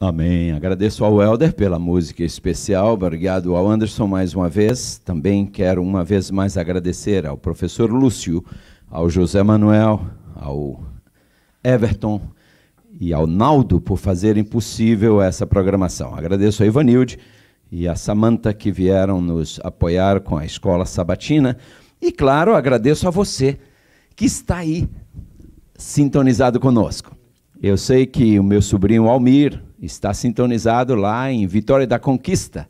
Amém. Agradeço ao Helder pela música especial. Obrigado ao Anderson mais uma vez. Também quero uma vez mais agradecer ao professor Lúcio, ao José Manuel, ao Everton e ao Naldo por fazerem possível essa programação. Agradeço a Ivanilde e a Samanta que vieram nos apoiar com a Escola Sabatina. E, claro, agradeço a você que está aí sintonizado conosco. Eu sei que o meu sobrinho Almir está sintonizado lá em Vitória da Conquista.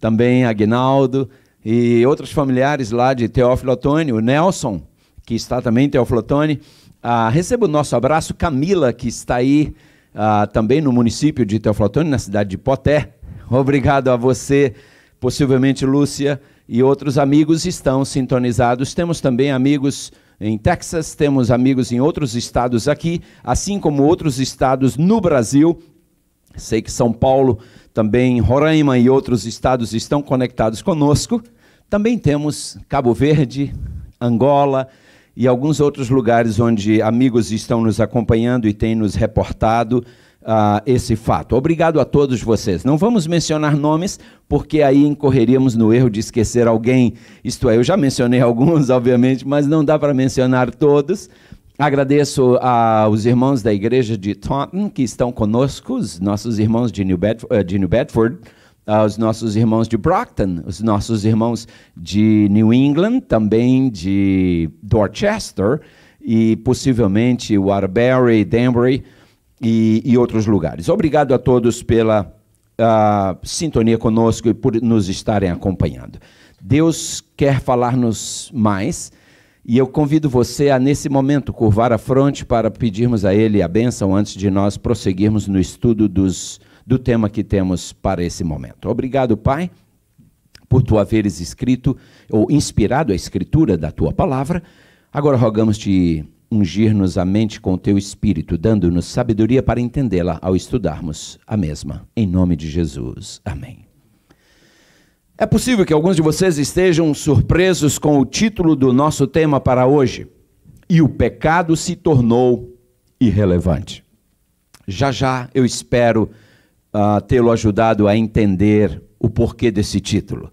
Também Agnaldo e outros familiares lá de Teófilo Otoni, o Nelson, que está também em Teófilo Otoni. Ah, receba o nosso abraço. Camila, que está aí ah, também no município de Teófilo Otoni, na cidade de Poté. Obrigado a você, possivelmente Lúcia e outros amigos estão sintonizados. Temos também amigos em Texas, temos amigos em outros estados aqui, assim como outros estados no Brasil Sei que São Paulo, também Roraima e outros estados estão conectados conosco. Também temos Cabo Verde, Angola e alguns outros lugares onde amigos estão nos acompanhando e têm nos reportado uh, esse fato. Obrigado a todos vocês. Não vamos mencionar nomes, porque aí incorreríamos no erro de esquecer alguém. Isto é, eu já mencionei alguns, obviamente, mas não dá para mencionar todos. Agradeço aos irmãos da igreja de Taunton que estão conosco, os nossos irmãos de New Bedford, eh, de New Bedford aos ah, nossos irmãos de Brockton, os nossos irmãos de New England, também de Dorchester e possivelmente Waterbury, Danbury e, e outros lugares. Obrigado a todos pela uh, sintonia conosco e por nos estarem acompanhando. Deus quer falar-nos mais e eu convido você a, nesse momento, curvar a fronte para pedirmos a Ele a bênção antes de nós prosseguirmos no estudo dos, do tema que temos para esse momento. Obrigado, Pai, por tu haveres escrito ou inspirado a escritura da tua palavra. Agora rogamos-te ungir-nos a mente com o teu espírito, dando-nos sabedoria para entendê-la ao estudarmos a mesma. Em nome de Jesus. Amém. É possível que alguns de vocês estejam surpresos com o título do nosso tema para hoje. E o pecado se tornou irrelevante. Já já eu espero uh, tê-lo ajudado a entender o porquê desse título.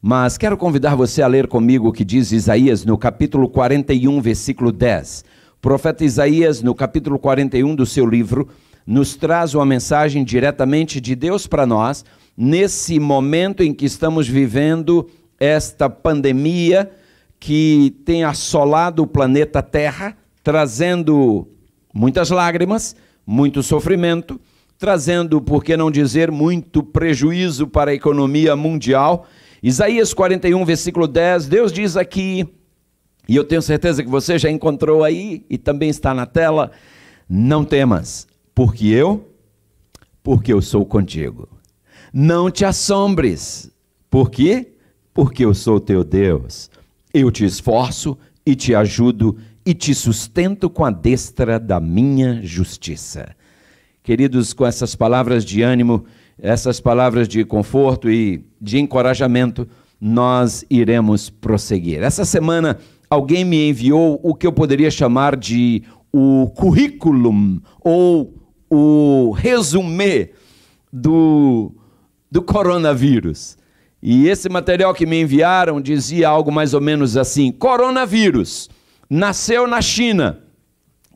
Mas quero convidar você a ler comigo o que diz Isaías no capítulo 41, versículo 10. O profeta Isaías, no capítulo 41 do seu livro, nos traz uma mensagem diretamente de Deus para nós nesse momento em que estamos vivendo esta pandemia que tem assolado o planeta Terra, trazendo muitas lágrimas, muito sofrimento, trazendo, por que não dizer, muito prejuízo para a economia mundial. Isaías 41, versículo 10, Deus diz aqui, e eu tenho certeza que você já encontrou aí e também está na tela: não temas, porque eu, porque eu sou contigo. Não te assombres. Por quê? Porque eu sou teu Deus. Eu te esforço e te ajudo e te sustento com a destra da minha justiça. Queridos, com essas palavras de ânimo, essas palavras de conforto e de encorajamento, nós iremos prosseguir. Essa semana, alguém me enviou o que eu poderia chamar de o currículo ou o resumê do do coronavírus. E esse material que me enviaram dizia algo mais ou menos assim: coronavírus nasceu na China,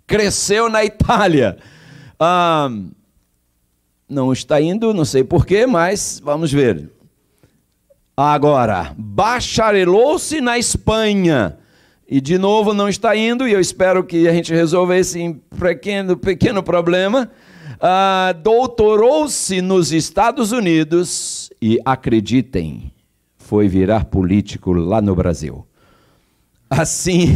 cresceu na Itália. Ah, não está indo, não sei porquê, mas vamos ver. Agora, bacharelou-se na Espanha. E de novo não está indo, e eu espero que a gente resolva esse pequeno, pequeno problema. Ah, doutorou-se nos Estados Unidos e, acreditem, foi virar político lá no Brasil. Assim,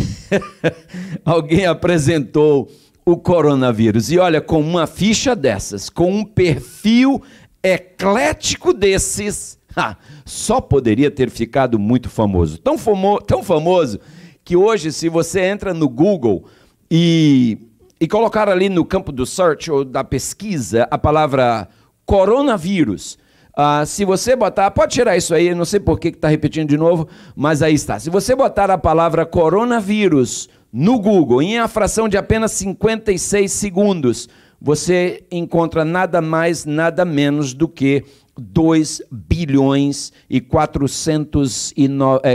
alguém apresentou o coronavírus. E olha, com uma ficha dessas, com um perfil eclético desses, ha, só poderia ter ficado muito famoso. Tão, famo tão famoso que hoje, se você entra no Google e e colocar ali no campo do search ou da pesquisa a palavra coronavírus. Ah, se você botar, pode tirar isso aí, não sei por que está repetindo de novo, mas aí está. Se você botar a palavra coronavírus no Google em a fração de apenas 56 segundos, você encontra nada mais, nada menos do que 2 bilhões e 490,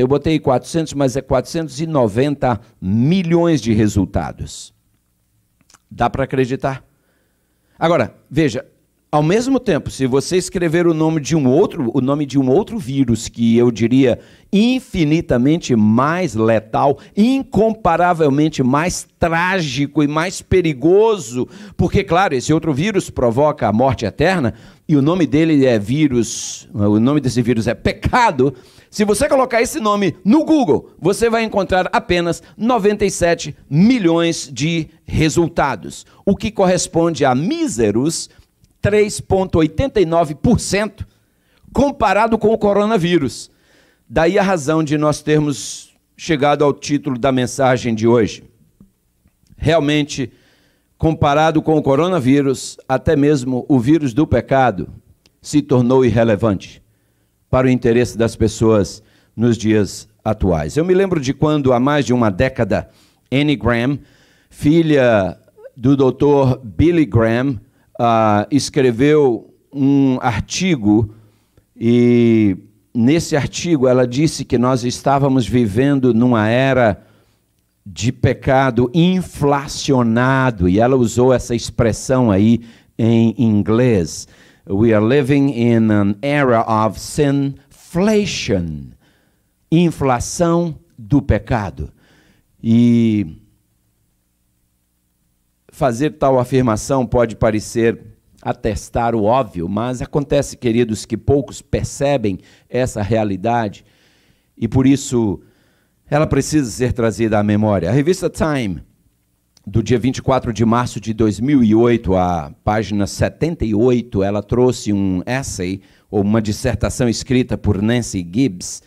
é, eu botei 400, mas é 490 milhões de resultados. Dá para acreditar? Agora, veja, ao mesmo tempo, se você escrever o nome de um outro, o nome de um outro vírus que eu diria infinitamente mais letal, incomparavelmente mais trágico e mais perigoso, porque claro, esse outro vírus provoca a morte eterna e o nome dele é vírus, o nome desse vírus é pecado. Se você colocar esse nome no Google, você vai encontrar apenas 97 milhões de resultados, o que corresponde a míseros 3,89% comparado com o coronavírus. Daí a razão de nós termos chegado ao título da mensagem de hoje. Realmente, comparado com o coronavírus, até mesmo o vírus do pecado se tornou irrelevante para o interesse das pessoas nos dias atuais. Eu me lembro de quando, há mais de uma década, Annie Graham, filha do Dr. Billy Graham, ah, escreveu um artigo e nesse artigo ela disse que nós estávamos vivendo numa era de pecado inflacionado e ela usou essa expressão aí em inglês. We are living in an era of sinflation, inflação do pecado. E Fazer tal afirmação pode parecer atestar o óbvio, mas acontece, queridos, que poucos percebem essa realidade e por isso ela precisa ser trazida à memória. A revista Time, do dia 24 de março de 2008, a página 78, ela trouxe um essay, ou uma dissertação escrita por Nancy Gibbs,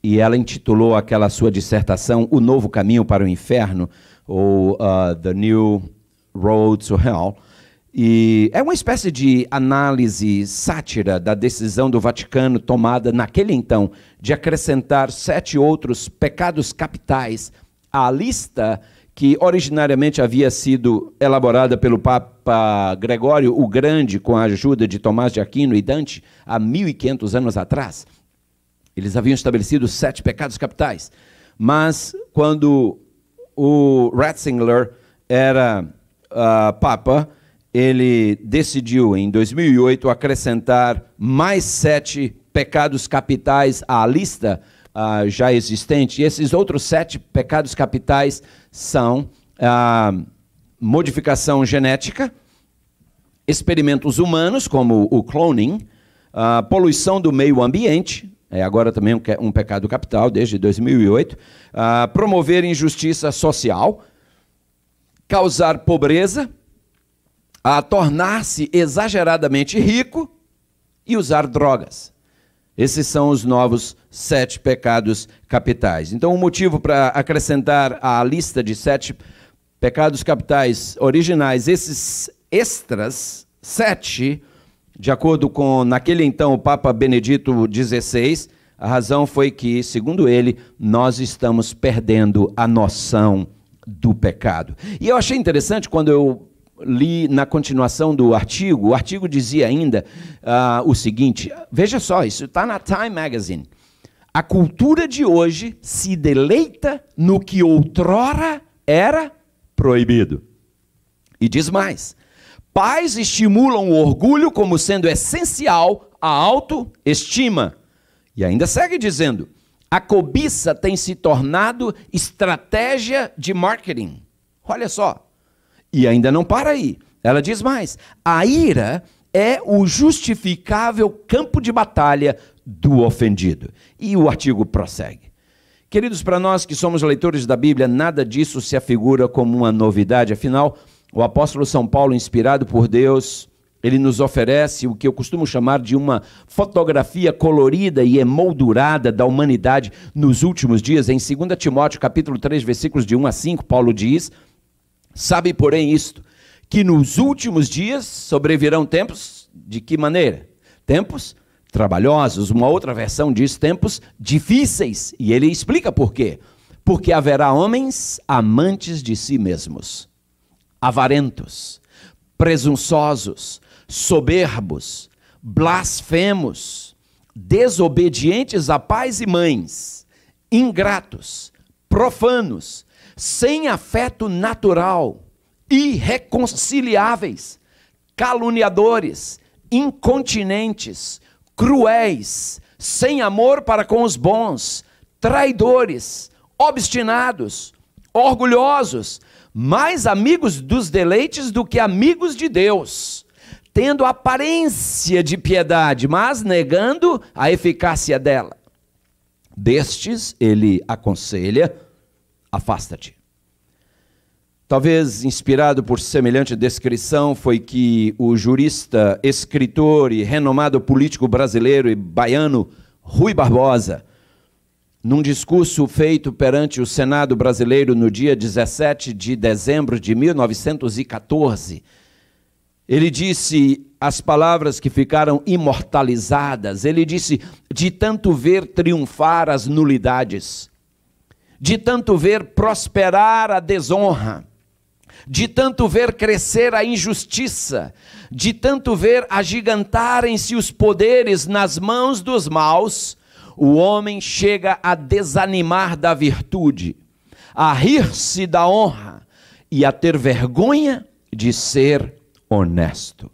e ela intitulou aquela sua dissertação O Novo Caminho para o Inferno, ou uh, The New Road to Hell. E é uma espécie de análise sátira da decisão do Vaticano tomada naquele então de acrescentar sete outros pecados capitais à lista que originariamente havia sido elaborada pelo Papa Gregório o Grande com a ajuda de Tomás de Aquino e Dante há 1500 anos atrás. Eles haviam estabelecido sete pecados capitais. Mas quando o Ratzinger era uh, Papa, ele decidiu em 2008 acrescentar mais sete pecados capitais à lista uh, já existente. E esses outros sete pecados capitais são uh, modificação genética, experimentos humanos, como o cloning, uh, poluição do meio ambiente, é agora também um, um pecado capital desde 2008, promover injustiça social causar pobreza, a tornar-se exageradamente rico e usar drogas. Esses são os novos sete pecados capitais. Então, o um motivo para acrescentar à lista de sete pecados capitais originais esses extras, sete, de acordo com naquele então o Papa Benedito XVI, a razão foi que, segundo ele, nós estamos perdendo a noção do pecado. E eu achei interessante quando eu li na continuação do artigo, o artigo dizia ainda uh, o seguinte: veja só, isso está na Time Magazine. A cultura de hoje se deleita no que outrora era proibido. E diz mais: pais estimulam o orgulho como sendo essencial à autoestima. E ainda segue dizendo: a cobiça tem se tornado estratégia de marketing. Olha só. E ainda não para aí. Ela diz mais: a ira é o justificável campo de batalha do ofendido. E o artigo prossegue. Queridos, para nós que somos leitores da Bíblia, nada disso se afigura como uma novidade. Afinal, o apóstolo São Paulo, inspirado por Deus, ele nos oferece o que eu costumo chamar de uma fotografia colorida e emoldurada da humanidade nos últimos dias. Em 2 Timóteo, capítulo 3, versículos de 1 a 5, Paulo diz: Sabe, porém, isto, que nos últimos dias sobrevirão tempos de que maneira? Tempos trabalhosos. Uma outra versão diz tempos difíceis, e ele explica por quê. Porque haverá homens amantes de si mesmos, avarentos, presunçosos, soberbos, blasfemos, desobedientes a pais e mães, ingratos, profanos, sem afeto natural, irreconciliáveis, caluniadores, incontinentes, cruéis, sem amor para com os bons, traidores, obstinados, orgulhosos, mais amigos dos deleites do que amigos de Deus tendo aparência de piedade, mas negando a eficácia dela. Destes, ele aconselha: afasta-te. Talvez inspirado por semelhante descrição, foi que o jurista, escritor e renomado político brasileiro e baiano Rui Barbosa, num discurso feito perante o Senado brasileiro no dia 17 de dezembro de 1914, ele disse as palavras que ficaram imortalizadas. Ele disse: de tanto ver triunfar as nulidades, de tanto ver prosperar a desonra, de tanto ver crescer a injustiça, de tanto ver agigantarem-se os poderes nas mãos dos maus, o homem chega a desanimar da virtude, a rir-se da honra e a ter vergonha de ser honesto.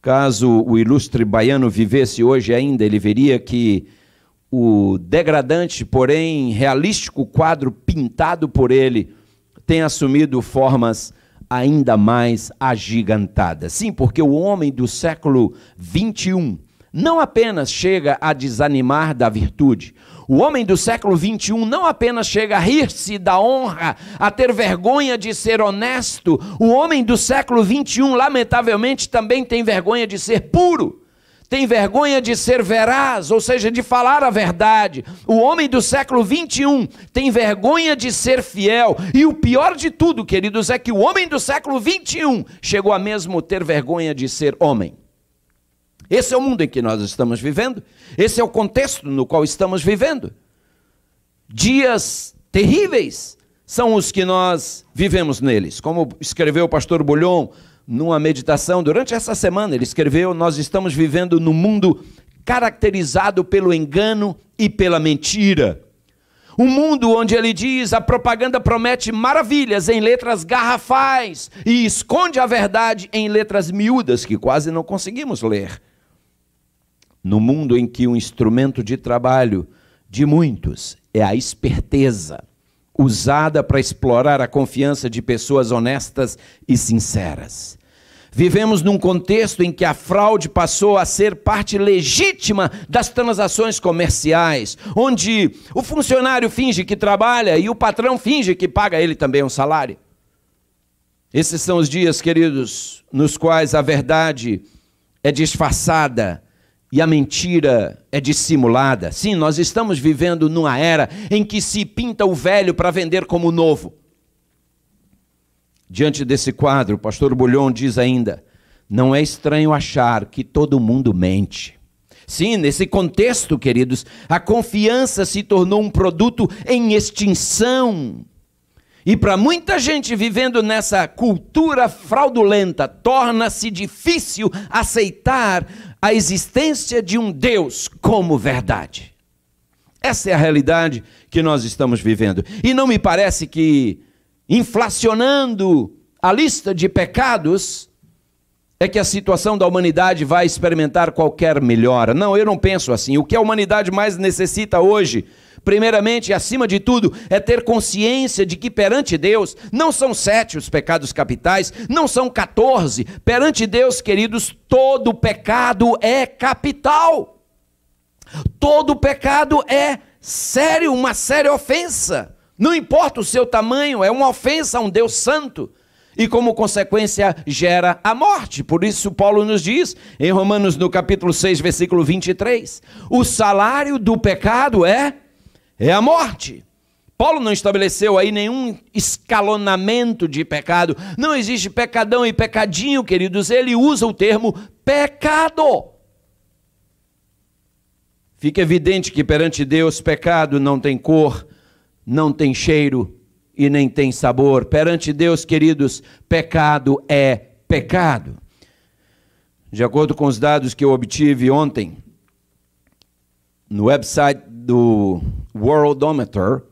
Caso o ilustre baiano vivesse hoje ainda, ele veria que o degradante, porém realístico quadro pintado por ele tem assumido formas ainda mais agigantadas. Sim, porque o homem do século XXI não apenas chega a desanimar da virtude, o homem do século 21 não apenas chega a rir-se da honra, a ter vergonha de ser honesto, o homem do século 21, lamentavelmente, também tem vergonha de ser puro tem vergonha de ser veraz, ou seja, de falar a verdade. O homem do século 21 tem vergonha de ser fiel. E o pior de tudo, queridos, é que o homem do século 21 chegou a mesmo ter vergonha de ser homem. Esse é o mundo em que nós estamos vivendo, esse é o contexto no qual estamos vivendo. Dias terríveis são os que nós vivemos neles. Como escreveu o pastor Bulhon numa meditação durante essa semana, ele escreveu: Nós estamos vivendo num mundo caracterizado pelo engano e pela mentira. Um mundo onde ele diz a propaganda promete maravilhas em letras garrafais e esconde a verdade em letras miúdas que quase não conseguimos ler no mundo em que o instrumento de trabalho de muitos é a esperteza, usada para explorar a confiança de pessoas honestas e sinceras. Vivemos num contexto em que a fraude passou a ser parte legítima das transações comerciais, onde o funcionário finge que trabalha e o patrão finge que paga ele também um salário. Esses são os dias, queridos, nos quais a verdade é disfarçada e a mentira é dissimulada. Sim, nós estamos vivendo numa era em que se pinta o velho para vender como novo. Diante desse quadro, o pastor Bulhon diz ainda: não é estranho achar que todo mundo mente. Sim, nesse contexto, queridos, a confiança se tornou um produto em extinção e para muita gente vivendo nessa cultura fraudulenta, torna-se difícil aceitar a existência de um Deus como verdade. Essa é a realidade que nós estamos vivendo. E não me parece que inflacionando a lista de pecados é que a situação da humanidade vai experimentar qualquer melhora. Não, eu não penso assim. O que a humanidade mais necessita hoje Primeiramente e acima de tudo, é ter consciência de que perante Deus não são sete os pecados capitais, não são quatorze. Perante Deus, queridos, todo pecado é capital. Todo pecado é sério, uma séria ofensa. Não importa o seu tamanho, é uma ofensa a um Deus santo e como consequência gera a morte. Por isso Paulo nos diz em Romanos no capítulo 6, versículo 23, o salário do pecado é é a morte. Paulo não estabeleceu aí nenhum escalonamento de pecado. Não existe pecadão e pecadinho, queridos. Ele usa o termo pecado. Fica evidente que perante Deus pecado não tem cor, não tem cheiro e nem tem sabor. Perante Deus, queridos, pecado é pecado. De acordo com os dados que eu obtive ontem no website do Worldometer,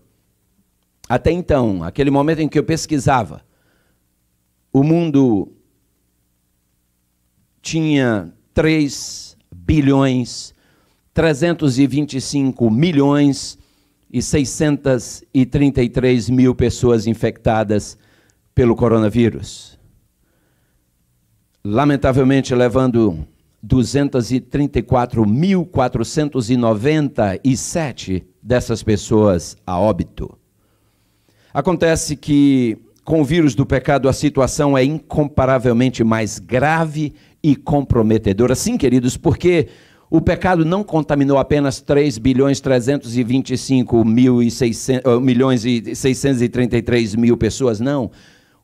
até então, aquele momento em que eu pesquisava, o mundo tinha 3 bilhões 325 milhões e 633 mil pessoas infectadas pelo coronavírus. Lamentavelmente, levando 234.497 dessas pessoas a óbito. Acontece que com o vírus do pecado a situação é incomparavelmente mais grave e comprometedora. Sim, queridos, porque o pecado não contaminou apenas 3 bilhões 325 mil e eh, milhões e 633 mil pessoas, não.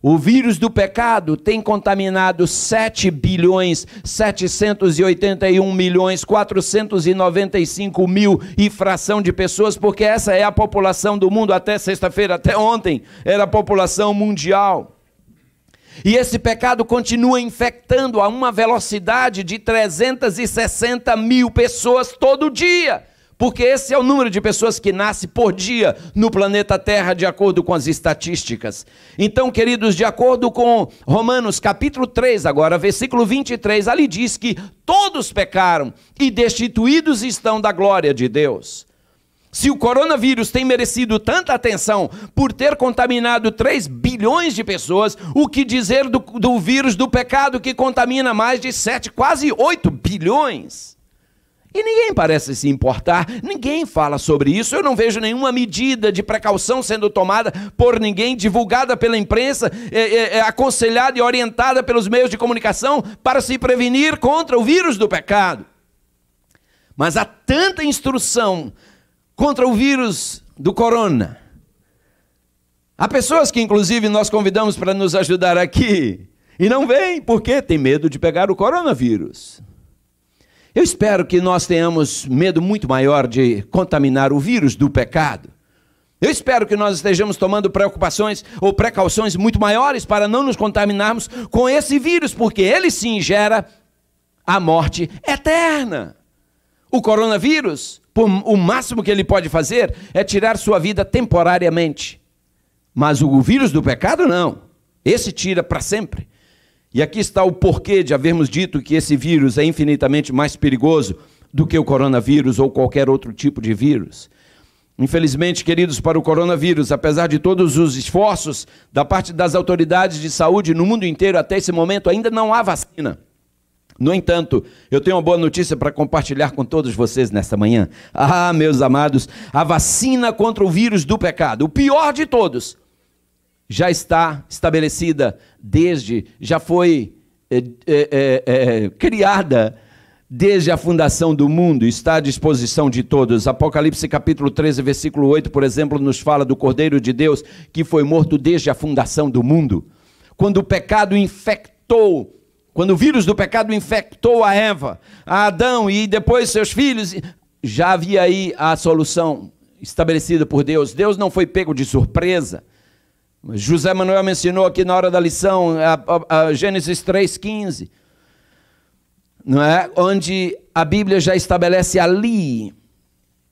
O vírus do pecado tem contaminado 7 bilhões 781 milhões 495 mil e fração de pessoas, porque essa é a população do mundo até sexta-feira, até ontem, era a população mundial. E esse pecado continua infectando a uma velocidade de 360 mil pessoas todo dia porque esse é o número de pessoas que nasce por dia no planeta Terra, de acordo com as estatísticas. Então, queridos, de acordo com Romanos capítulo 3, agora, versículo 23, ali diz que todos pecaram e destituídos estão da glória de Deus. Se o coronavírus tem merecido tanta atenção por ter contaminado 3 bilhões de pessoas, o que dizer do, do vírus do pecado que contamina mais de 7, quase 8 bilhões? E ninguém parece se importar, ninguém fala sobre isso. Eu não vejo nenhuma medida de precaução sendo tomada por ninguém, divulgada pela imprensa, é, é, é, aconselhada e orientada pelos meios de comunicação para se prevenir contra o vírus do pecado. Mas há tanta instrução contra o vírus do corona. Há pessoas que, inclusive, nós convidamos para nos ajudar aqui e não vêm porque tem medo de pegar o coronavírus. Eu espero que nós tenhamos medo muito maior de contaminar o vírus do pecado. Eu espero que nós estejamos tomando preocupações ou precauções muito maiores para não nos contaminarmos com esse vírus, porque ele sim gera a morte eterna. O coronavírus, o máximo que ele pode fazer é tirar sua vida temporariamente. Mas o vírus do pecado não. Esse tira para sempre. E aqui está o porquê de havermos dito que esse vírus é infinitamente mais perigoso do que o coronavírus ou qualquer outro tipo de vírus. Infelizmente, queridos, para o coronavírus, apesar de todos os esforços da parte das autoridades de saúde no mundo inteiro até esse momento, ainda não há vacina. No entanto, eu tenho uma boa notícia para compartilhar com todos vocês nesta manhã. Ah, meus amados, a vacina contra o vírus do pecado, o pior de todos, já está estabelecida desde, já foi é, é, criada desde a fundação do mundo, está à disposição de todos. Apocalipse capítulo 13, versículo 8, por exemplo, nos fala do Cordeiro de Deus que foi morto desde a fundação do mundo. Quando o pecado infectou, quando o vírus do pecado infectou a Eva, a Adão e depois seus filhos, já havia aí a solução estabelecida por Deus. Deus não foi pego de surpresa. José Manuel mencionou aqui na hora da lição, a, a, a Gênesis 3,15, não é? onde a Bíblia já estabelece ali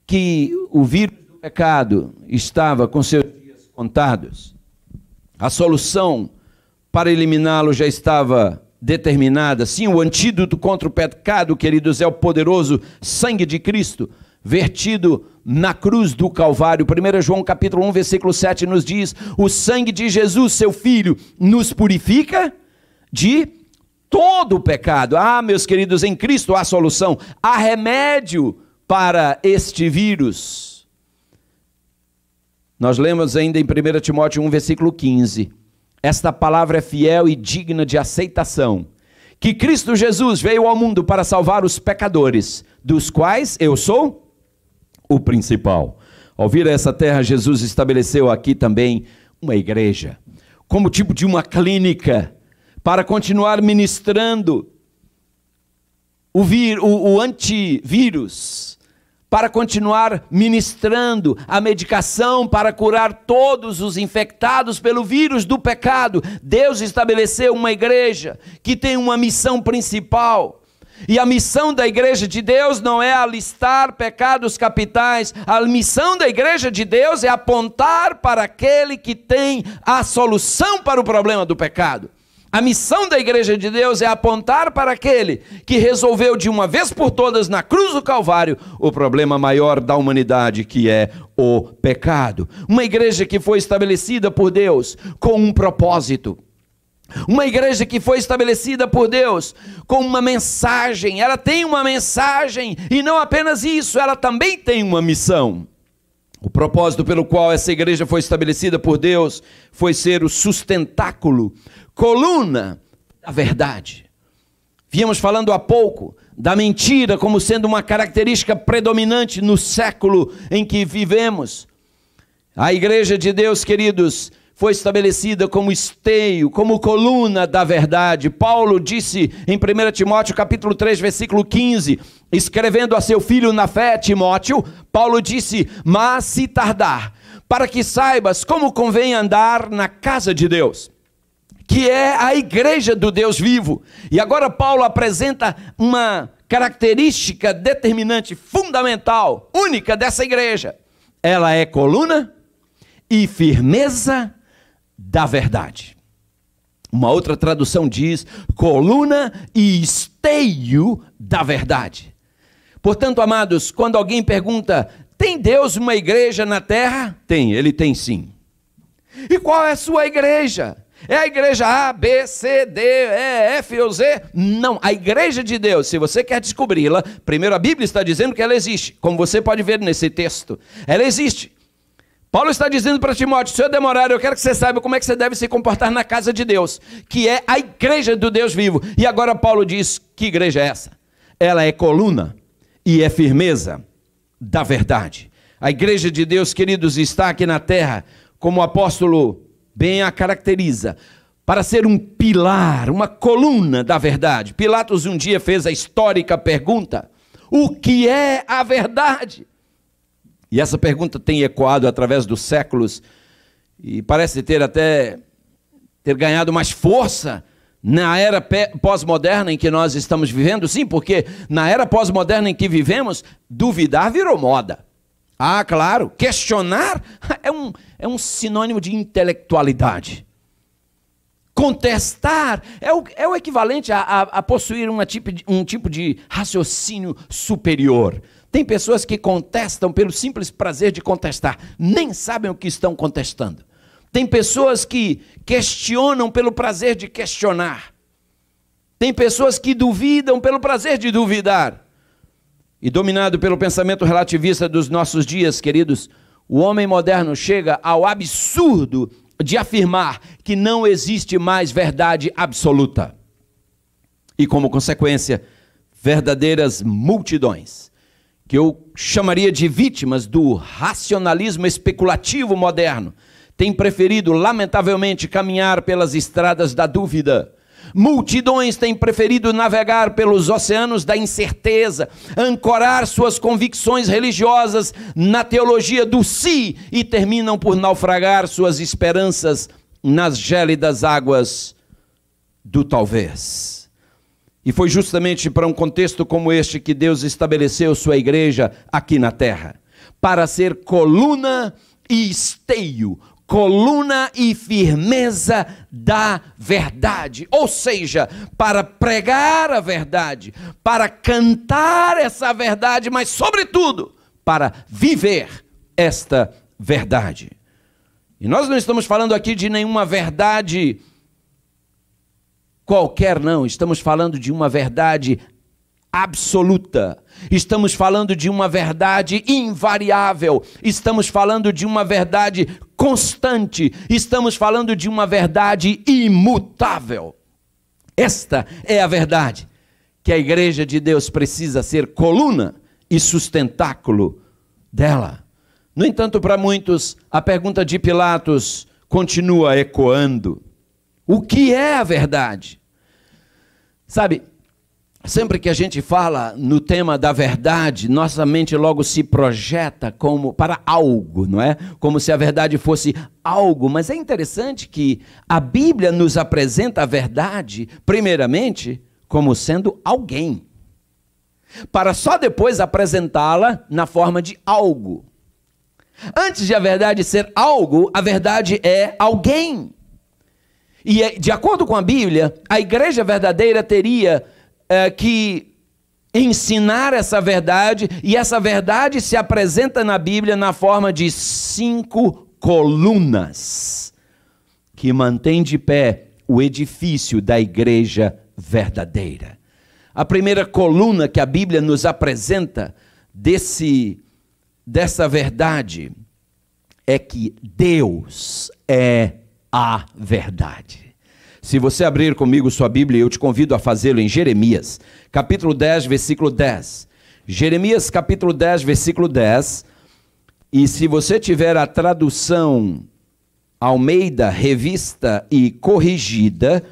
que o vírus do pecado estava com seus dias contados. A solução para eliminá-lo já estava determinada. Sim, o antídoto contra o pecado, queridos, é o poderoso sangue de Cristo, vertido na cruz do Calvário. 1 João capítulo 1, versículo 7 nos diz: "O sangue de Jesus, seu filho, nos purifica de todo o pecado". Ah, meus queridos, em Cristo há solução, há remédio para este vírus. Nós lemos ainda em 1 Timóteo 1, versículo 15: "Esta palavra é fiel e digna de aceitação, que Cristo Jesus veio ao mundo para salvar os pecadores, dos quais eu sou o principal. Ao vir a essa terra, Jesus estabeleceu aqui também uma igreja, como tipo de uma clínica, para continuar ministrando o, vir, o, o antivírus, para continuar ministrando a medicação para curar todos os infectados pelo vírus do pecado. Deus estabeleceu uma igreja que tem uma missão principal e a missão da igreja de Deus não é alistar pecados capitais, a missão da igreja de Deus é apontar para aquele que tem a solução para o problema do pecado. A missão da igreja de Deus é apontar para aquele que resolveu de uma vez por todas na cruz do Calvário o problema maior da humanidade, que é o pecado. Uma igreja que foi estabelecida por Deus com um propósito. Uma igreja que foi estabelecida por Deus com uma mensagem, ela tem uma mensagem e não apenas isso, ela também tem uma missão. O propósito pelo qual essa igreja foi estabelecida por Deus foi ser o sustentáculo, coluna da verdade. Víamos falando há pouco da mentira como sendo uma característica predominante no século em que vivemos. A igreja de Deus, queridos, foi estabelecida como esteio, como coluna da verdade. Paulo disse em 1 Timóteo capítulo 3, versículo 15, escrevendo a seu filho na fé, Timóteo, Paulo disse: "Mas se tardar, para que saibas como convém andar na casa de Deus, que é a igreja do Deus vivo". E agora Paulo apresenta uma característica determinante, fundamental, única dessa igreja. Ela é coluna e firmeza da verdade. Uma outra tradução diz coluna e esteio da verdade. Portanto, amados, quando alguém pergunta: tem Deus uma igreja na terra? Tem, ele tem sim. E qual é a sua igreja? É a igreja A, B, C, D, E, F ou Z? Não, a igreja de Deus, se você quer descobri-la, primeiro a Bíblia está dizendo que ela existe, como você pode ver nesse texto. Ela existe. Paulo está dizendo para Timóteo: se eu demorar, eu quero que você saiba como é que você deve se comportar na casa de Deus, que é a igreja do Deus vivo. E agora Paulo diz: que igreja é essa? Ela é coluna e é firmeza da verdade. A igreja de Deus, queridos, está aqui na terra, como o apóstolo bem a caracteriza, para ser um pilar, uma coluna da verdade. Pilatos um dia fez a histórica pergunta: o que é a verdade? E essa pergunta tem ecoado através dos séculos e parece ter até ter ganhado mais força na era pós-moderna em que nós estamos vivendo. Sim, porque na era pós-moderna em que vivemos, duvidar virou moda. Ah, claro, questionar é um, é um sinônimo de intelectualidade. Contestar é o, é o equivalente a, a, a possuir uma tipo de, um tipo de raciocínio superior. Tem pessoas que contestam pelo simples prazer de contestar, nem sabem o que estão contestando. Tem pessoas que questionam pelo prazer de questionar. Tem pessoas que duvidam pelo prazer de duvidar. E dominado pelo pensamento relativista dos nossos dias, queridos, o homem moderno chega ao absurdo de afirmar que não existe mais verdade absoluta. E como consequência, verdadeiras multidões que eu chamaria de vítimas do racionalismo especulativo moderno, têm preferido, lamentavelmente, caminhar pelas estradas da dúvida. Multidões têm preferido navegar pelos oceanos da incerteza, ancorar suas convicções religiosas na teologia do si e terminam por naufragar suas esperanças nas gélidas águas do talvez. E foi justamente para um contexto como este que Deus estabeleceu sua igreja aqui na terra para ser coluna e esteio, coluna e firmeza da verdade, ou seja, para pregar a verdade, para cantar essa verdade, mas, sobretudo, para viver esta verdade. E nós não estamos falando aqui de nenhuma verdade qualquer, não. Estamos falando de uma verdade absoluta. Estamos falando de uma verdade invariável. Estamos falando de uma verdade constante. Estamos falando de uma verdade imutável. Esta é a verdade que a igreja de Deus precisa ser coluna e sustentáculo dela. No entanto, para muitos, a pergunta de Pilatos continua ecoando. O que é a verdade? Sabe, sempre que a gente fala no tema da verdade, nossa mente logo se projeta como para algo, não é? Como se a verdade fosse algo, mas é interessante que a Bíblia nos apresenta a verdade primeiramente como sendo alguém, para só depois apresentá-la na forma de algo. Antes de a verdade ser algo, a verdade é alguém. E eh, de acordo com a Bíblia, a igreja verdadeira teria é, que ensinar essa verdade, e essa verdade se apresenta na Bíblia na forma de cinco colunas que mantém de pé o edifício da igreja verdadeira. A primeira coluna que a Bíblia nos apresenta desse dessa verdade é que Deus é a verdade. Se você abrir comigo sua Bíblia, eu te convido a fazê-lo em Jeremias, capítulo 10, versículo 10. Jeremias, capítulo 10, versículo 10. E se você tiver a tradução Almeida, revista e corrigida,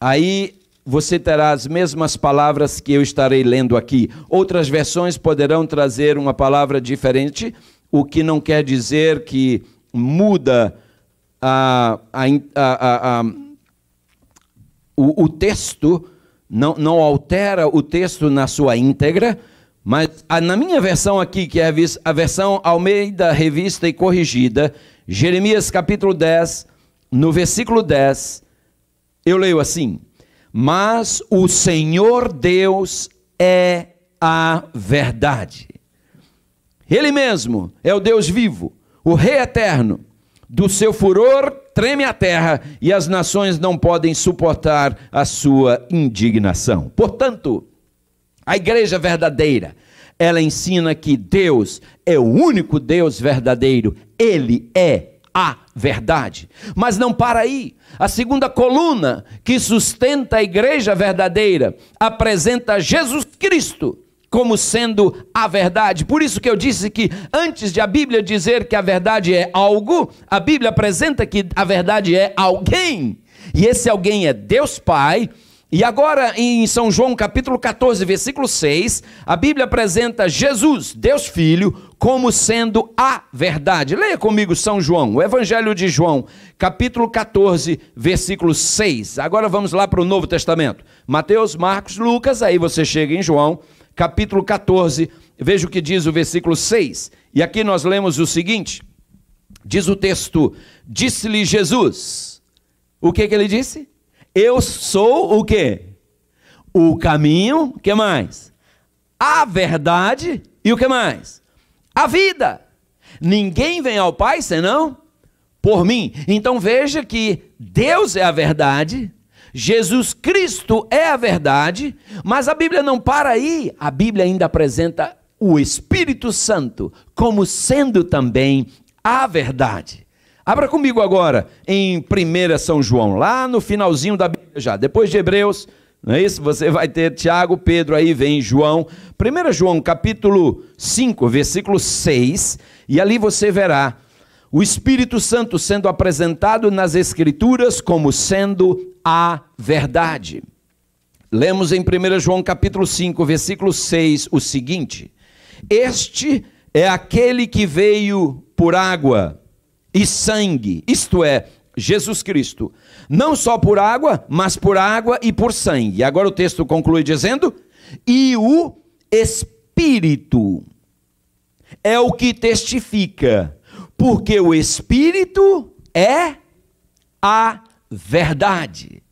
aí você terá as mesmas palavras que eu estarei lendo aqui. Outras versões poderão trazer uma palavra diferente, o que não quer dizer que muda a, a, a, o, o texto, não, não altera o texto na sua íntegra, mas na minha versão aqui, que é a versão Almeida Revista e Corrigida, Jeremias capítulo 10, no versículo 10, eu leio assim: Mas o Senhor Deus é a verdade. Ele mesmo é o Deus vivo, o Rei eterno, do seu furor treme a terra e as nações não podem suportar a sua indignação. Portanto, a igreja verdadeira, ela ensina que Deus é o único Deus verdadeiro, ele é a verdade. Mas não para aí. A segunda coluna que sustenta a igreja verdadeira apresenta Jesus Cristo como sendo a verdade. Por isso que eu disse que antes de a Bíblia dizer que a verdade é algo, a Bíblia apresenta que a verdade é alguém. E esse alguém é Deus Pai. E agora em São João capítulo 14, versículo 6, a Bíblia apresenta Jesus, Deus Filho, como sendo a verdade. Leia comigo São João, o Evangelho de João, capítulo 14, versículo 6. Agora vamos lá para o Novo Testamento. Mateus, Marcos, Lucas, aí você chega em João capítulo 14, veja o que diz o versículo 6. E aqui nós lemos o seguinte: diz o texto, disse-lhe Jesus, o que, que ele disse? Eu sou o que? O caminho, O que mais? A verdade e o que mais? A vida. Ninguém vem ao Pai senão por mim. Então veja que Deus é a verdade, Jesus Cristo é a verdade, mas a Bíblia não para aí. A Bíblia ainda apresenta o Espírito Santo como sendo também a verdade. Abra comigo agora em 1 São João, lá no finalzinho da Bíblia já, depois de Hebreus, não é isso? Você vai ter Tiago, Pedro, aí vem João. 1 João capítulo 5, versículo 6, e ali você verá o Espírito Santo sendo apresentado nas Escrituras como sendo a verdade. Lemos em 1 João capítulo 5, versículo 6 o seguinte: Este é aquele que veio por água e sangue, isto é, Jesus Cristo, não só por água, mas por água e por sangue. Agora o texto conclui dizendo: E o Espírito é o que testifica porque o Espírito é a verdade.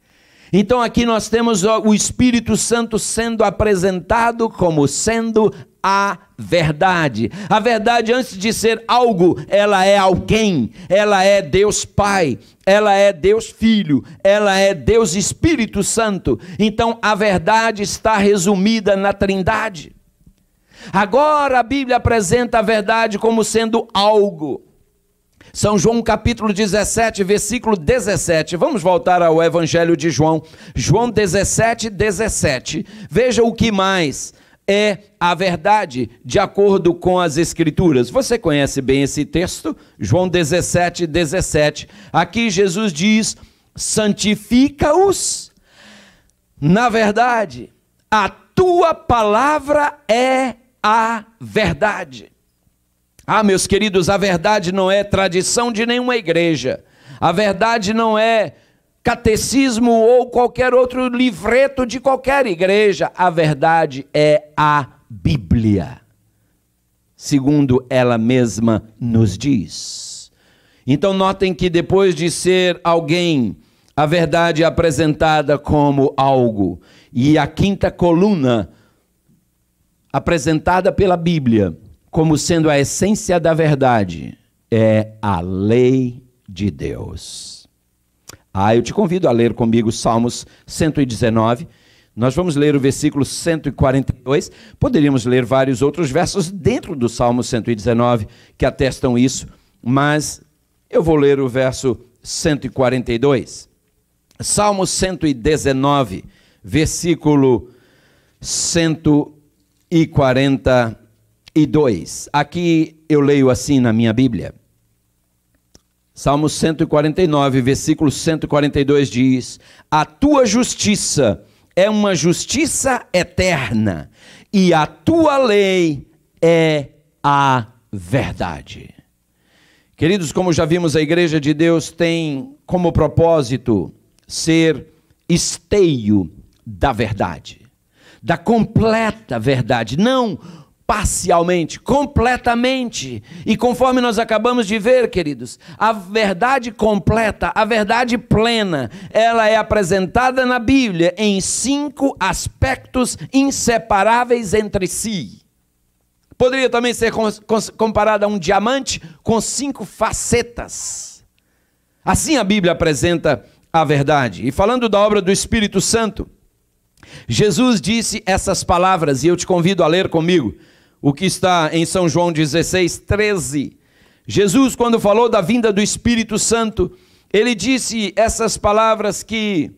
Então aqui nós temos o Espírito Santo sendo apresentado como sendo a verdade. A verdade, antes de ser algo, ela é alguém, ela é Deus Pai, ela é Deus Filho, ela é Deus Espírito Santo. Então a verdade está resumida na Trindade. Agora a Bíblia apresenta a verdade como sendo algo. São João capítulo 17, versículo 17. Vamos voltar ao Evangelho de João. João 17, 17. Veja o que mais é a verdade de acordo com as Escrituras. Você conhece bem esse texto? João 17, 17. Aqui Jesus diz: santifica-os na verdade, a tua palavra é a verdade. Ah, meus queridos, a verdade não é tradição de nenhuma igreja. A verdade não é catecismo ou qualquer outro livreto de qualquer igreja. A verdade é a Bíblia. Segundo ela mesma nos diz. Então, notem que depois de ser alguém, a verdade é apresentada como algo, e a quinta coluna apresentada pela Bíblia como sendo a essência da verdade, é a lei de Deus. Ah, eu te convido a ler comigo Salmos 119. Nós vamos ler o versículo 142. Poderíamos ler vários outros versos dentro do Salmo 119 que atestam isso, mas eu vou ler o verso 142. Salmo 119, versículo 142 e 2. Aqui eu leio assim na minha Bíblia. Salmo 149, versículo 142 diz: A tua justiça é uma justiça eterna, e a tua lei é a verdade. Queridos, como já vimos, a igreja de Deus tem como propósito ser esteio da verdade, da completa verdade, não parcialmente, completamente. E conforme nós acabamos de ver, queridos, a verdade completa, a verdade plena, ela é apresentada na Bíblia em cinco aspectos inseparáveis entre si. Poderia também ser comparada a um diamante com cinco facetas. Assim a Bíblia apresenta a verdade. E falando da obra do Espírito Santo, Jesus disse essas palavras, e eu te convido a ler comigo o que está em São João 16, 13. Jesus, quando falou da vinda do Espírito Santo, ele disse essas palavras que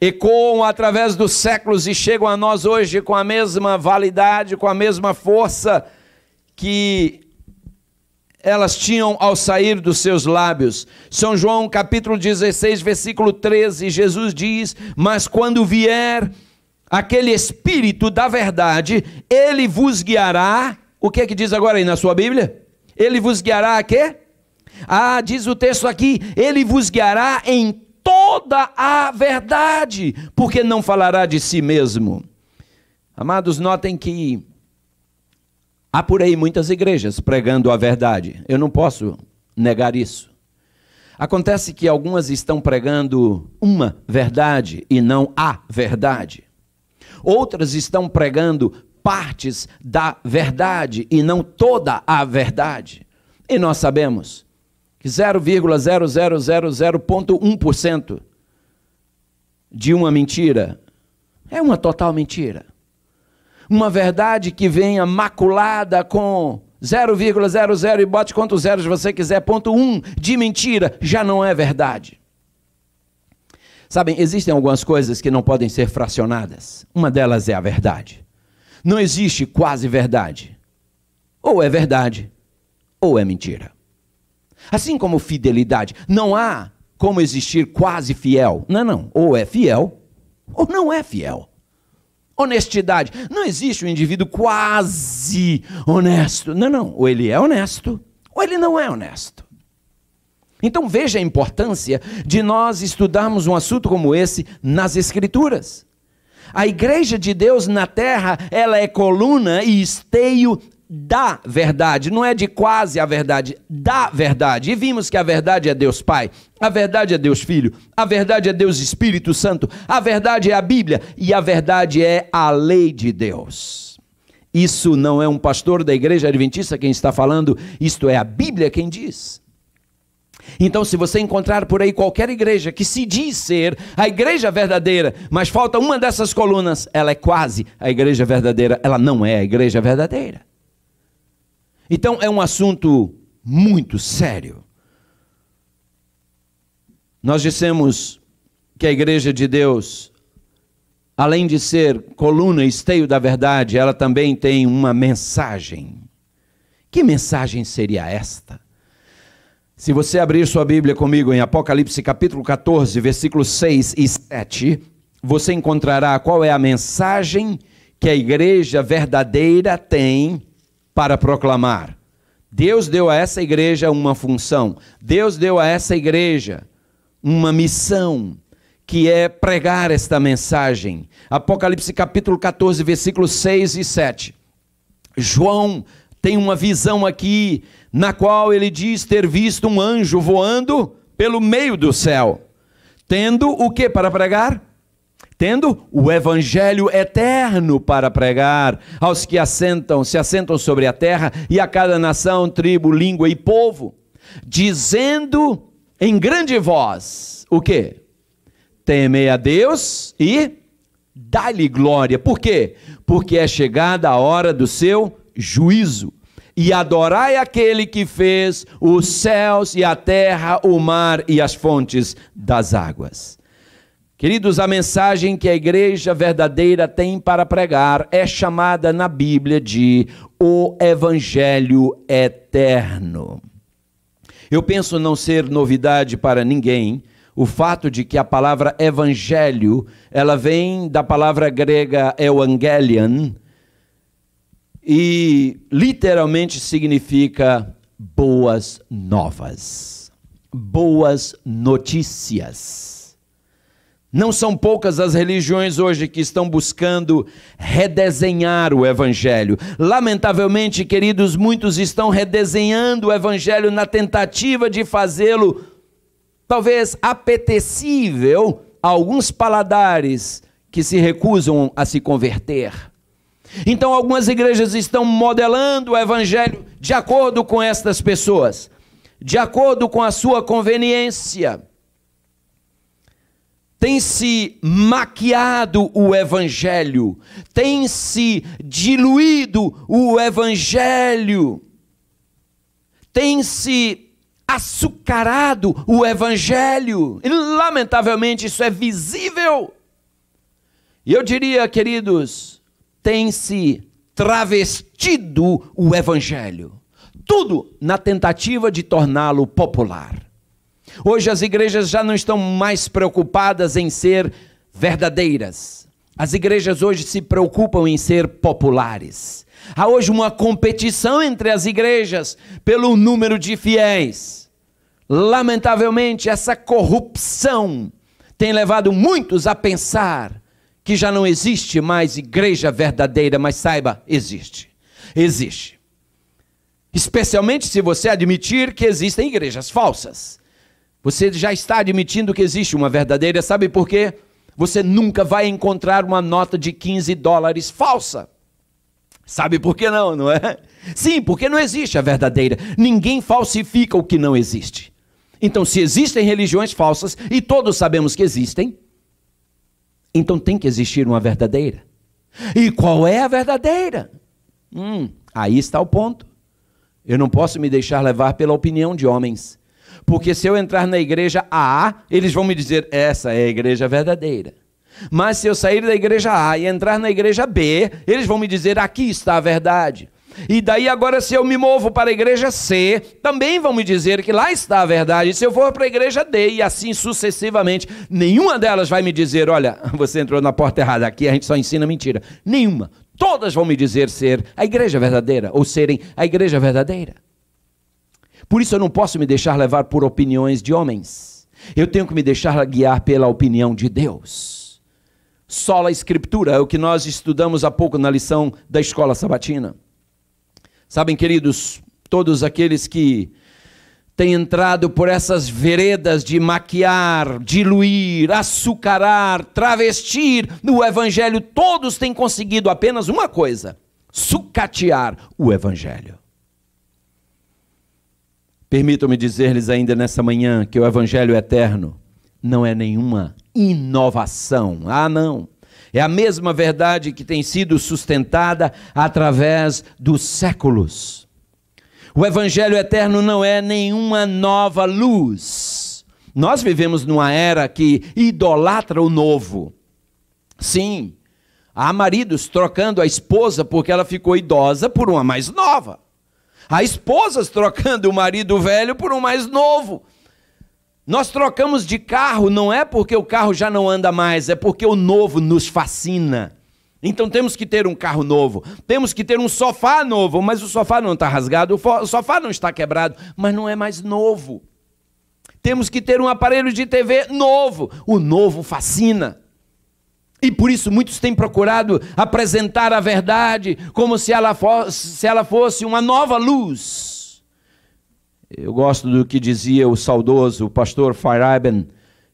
ecoam através dos séculos e chegam a nós hoje com a mesma validade, com a mesma força que elas tinham ao sair dos seus lábios. São João capítulo 16, versículo 13, Jesus diz: Mas quando vier aquele Espírito da verdade, ele vos guiará. O que é que diz agora aí na sua Bíblia? Ele vos guiará a quê? Ah, diz o texto aqui: ele vos guiará em toda a verdade, porque não falará de si mesmo. Amados, notem que há por aí muitas igrejas pregando a verdade. Eu não posso negar isso. Acontece que algumas estão pregando uma verdade e não a verdade. Outras estão pregando partes da verdade e não toda a verdade. E nós sabemos que 0,0000.1% de uma mentira é uma total mentira. Uma verdade que venha maculada com 0,00 e bote quantos zeros você quiser, ponto 1 de mentira, já não é verdade. Sabem, existem algumas coisas que não podem ser fracionadas. Uma delas é a verdade. Não existe quase verdade. Ou é verdade, ou é mentira. Assim como fidelidade, não há como existir quase fiel. Não, não. Ou é fiel, ou não é fiel. Honestidade. Não existe um indivíduo quase honesto. Não, não. Ou ele é honesto, ou ele não é honesto. Então veja a importância de nós estudarmos um assunto como esse nas Escrituras. A igreja de Deus na terra, ela é coluna e esteio da verdade, não é de quase a verdade, da verdade. E vimos que a verdade é Deus Pai, a verdade é Deus Filho, a verdade é Deus Espírito Santo, a verdade é a Bíblia e a verdade é a lei de Deus. Isso não é um pastor da igreja adventista quem está falando, isto é a Bíblia quem diz. Então, se você encontrar por aí qualquer igreja que se diz ser a igreja verdadeira, mas falta uma dessas colunas, ela é quase a igreja verdadeira, ela não é a igreja verdadeira. Então, é um assunto muito sério. Nós dissemos que a igreja de Deus, além de ser coluna e esteio da verdade, ela também tem uma mensagem. Que mensagem seria esta? Se você abrir sua Bíblia comigo em Apocalipse capítulo 14, versículos 6 e 7, você encontrará qual é a mensagem que a igreja verdadeira tem para proclamar. Deus deu a essa igreja uma função, Deus deu a essa igreja uma missão, que é pregar esta mensagem. Apocalipse capítulo 14, versículos 6 e 7. João tem uma visão aqui na qual ele diz ter visto um anjo voando pelo meio do céu, tendo o que para pregar? Tendo o evangelho eterno para pregar aos que assentam, se assentam sobre a terra e a cada nação, tribo, língua e povo, dizendo em grande voz o que? Temei a Deus e dá-lhe glória. Por quê? Porque é chegada a hora do seu juízo e adorai aquele que fez os céus e a terra, o mar e as fontes das águas. Queridos, a mensagem que a igreja verdadeira tem para pregar é chamada na Bíblia de o Evangelho Eterno. Eu penso não ser novidade para ninguém o fato de que a palavra evangelho, ela vem da palavra grega evangelion, e literalmente significa boas novas, boas notícias. Não são poucas as religiões hoje que estão buscando redesenhar o Evangelho. Lamentavelmente, queridos, muitos estão redesenhando o Evangelho na tentativa de fazê-lo, talvez, apetecível a alguns paladares que se recusam a se converter então, algumas igrejas estão modelando o evangelho de acordo com estas pessoas, de acordo com a sua conveniência. Tem se maquiado o evangelho, tem se diluído o evangelho, tem se açucarado o evangelho. E, lamentavelmente, isso é visível. E eu diria, queridos, tem se travestido o evangelho. Tudo na tentativa de torná-lo popular. Hoje as igrejas já não estão mais preocupadas em ser verdadeiras. As igrejas hoje se preocupam em ser populares. Há hoje uma competição entre as igrejas pelo número de fiéis. Lamentavelmente, essa corrupção tem levado muitos a pensar que já não existe mais igreja verdadeira, mas saiba, existe. Existe. Especialmente se você admitir que existem igrejas falsas. Você já está admitindo que existe uma verdadeira, sabe por quê? Você nunca vai encontrar uma nota de 15 dólares falsa. Sabe por que não, não é? Sim, porque não existe a verdadeira. Ninguém falsifica o que não existe. Então, se existem religiões falsas, e todos sabemos que existem, então tem que existir uma verdadeira. E qual é a verdadeira? Hum, aí está o ponto. Eu não posso me deixar levar pela opinião de homens. Porque se eu entrar na igreja A, eles vão me dizer: essa é a igreja verdadeira. Mas se eu sair da igreja A e entrar na igreja B, eles vão me dizer: aqui está a verdade. E daí agora se eu me movo para a igreja C, também vão me dizer que lá está a verdade. se eu for para a igreja D e assim sucessivamente, nenhuma delas vai me dizer, olha, você entrou na porta errada, aqui a gente só ensina mentira. Nenhuma. Todas vão me dizer ser a igreja verdadeira ou serem a igreja verdadeira. Por isso eu não posso me deixar levar por opiniões de homens. Eu tenho que me deixar guiar pela opinião de Deus sola escritura, é o que nós estudamos há pouco na lição da escola sabatina. Sabem, queridos, todos aqueles que têm entrado por essas veredas de maquiar, diluir, açucarar, travestir no Evangelho, todos têm conseguido apenas uma coisa: sucatear o Evangelho. Permitam-me dizer-lhes ainda nessa manhã que o Evangelho eterno não é nenhuma inovação. Ah, não! É a mesma verdade que tem sido sustentada através dos séculos. O Evangelho eterno não é nenhuma nova luz. Nós vivemos numa era que idolatra o novo. Sim, há maridos trocando a esposa porque ela ficou idosa por uma mais nova. Há esposas trocando o marido velho por um mais novo. Nós trocamos de carro não é porque o carro já não anda mais, é porque o novo nos fascina. Então temos que ter um carro novo, temos que ter um sofá novo, mas o sofá não está rasgado, o sofá não está quebrado, mas não é mais novo. Temos que ter um aparelho de TV novo, o novo fascina. E por isso muitos têm procurado apresentar a verdade como se ela, se ela fosse uma nova luz eu gosto do que dizia o saudoso pastor Feyerabend.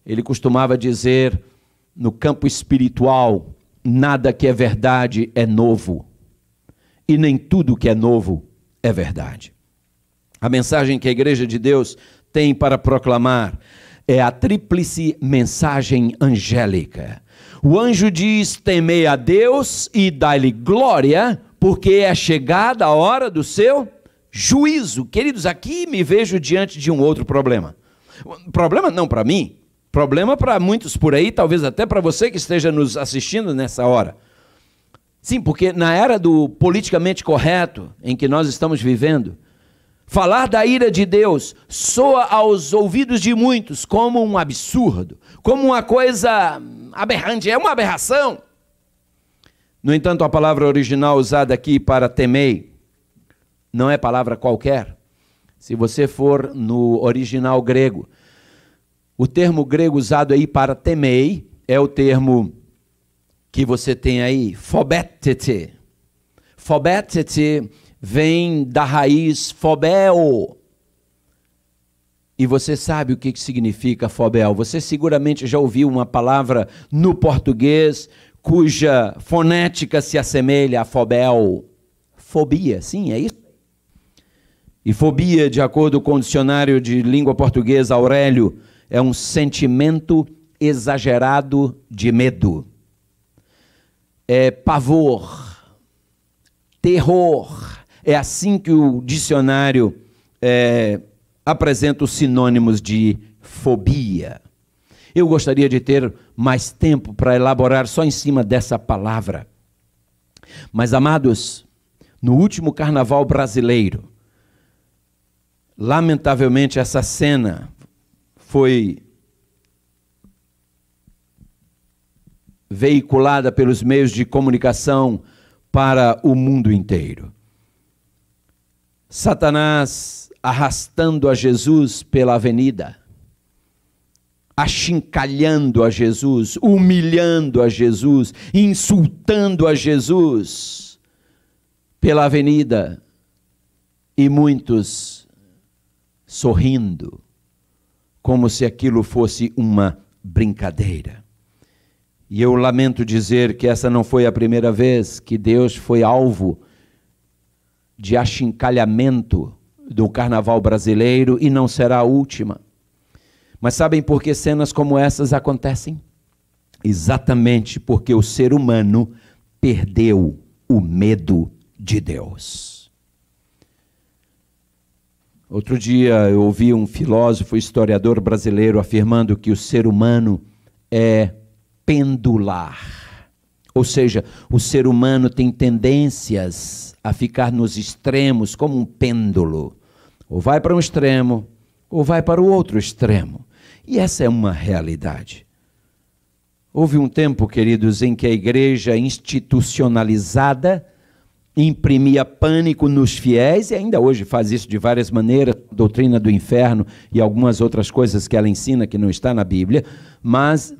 Ele costumava dizer: no campo espiritual, nada que é verdade é novo, e nem tudo que é novo é verdade. A mensagem que a Igreja de Deus tem para proclamar é a tríplice mensagem angélica. O anjo diz: temei a Deus e dai lhe glória, porque é chegada a hora do seu Juízo. Queridos, aqui me vejo diante de um outro problema. Problema não para mim, problema para muitos por aí, talvez até para você que esteja nos assistindo nessa hora. Sim, porque na era do politicamente correto em que nós estamos vivendo, falar da ira de Deus soa aos ouvidos de muitos como um absurdo, como uma coisa aberrante, é uma aberração. No entanto, a palavra original usada aqui para temei não é palavra qualquer. Se você for no original grego, o termo grego usado aí para temei é o termo que você tem aí, phobetete. Phobetete vem da raiz phobeo. E você sabe o que significa phobel. Você seguramente já ouviu uma palavra no português cuja fonética se assemelha a phobel. Fobia, sim, é isso e fobia, de acordo com o dicionário de língua portuguesa Aurélio, é um sentimento exagerado de medo. É pavor, terror. É assim que o dicionário é, apresenta os sinônimos de fobia. Eu gostaria de ter mais tempo para elaborar só em cima dessa palavra. Mas, amados, no último carnaval brasileiro, Lamentavelmente, essa cena foi veiculada pelos meios de comunicação para o mundo inteiro. Satanás arrastando a Jesus pela avenida, achincalhando a Jesus, humilhando a Jesus, insultando a Jesus pela avenida. E muitos sorrindo, como se aquilo fosse uma brincadeira. E eu lamento dizer que essa não foi a primeira vez que Deus foi alvo de achincalhamento do carnaval brasileiro e não será a última. Mas sabem por que cenas como essas acontecem? Exatamente porque o ser humano perdeu o medo de Deus. Outro dia eu ouvi um filósofo, historiador brasileiro, afirmando que o ser humano é pendular. Ou seja, o ser humano tem tendências a ficar nos extremos como um pêndulo. Ou vai para um extremo, ou vai para o outro extremo. E essa é uma realidade. Houve um tempo, queridos, em que a igreja institucionalizada imprimia pânico nos fiéis e ainda hoje faz isso de várias maneiras, doutrina do inferno e algumas outras coisas que ela ensina que não está na Bíblia, mas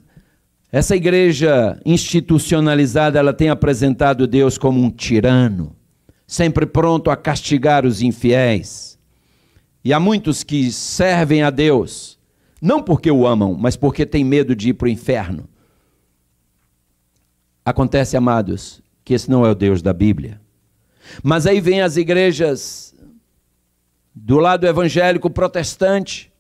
essa igreja institucionalizada, ela tem apresentado Deus como um tirano, sempre pronto a castigar os infiéis. E há muitos que servem a Deus, não porque o amam, mas porque têm medo de ir para o inferno. Acontece, amados, que esse não é o Deus da Bíblia. Mas aí vem as igrejas do lado evangélico protestante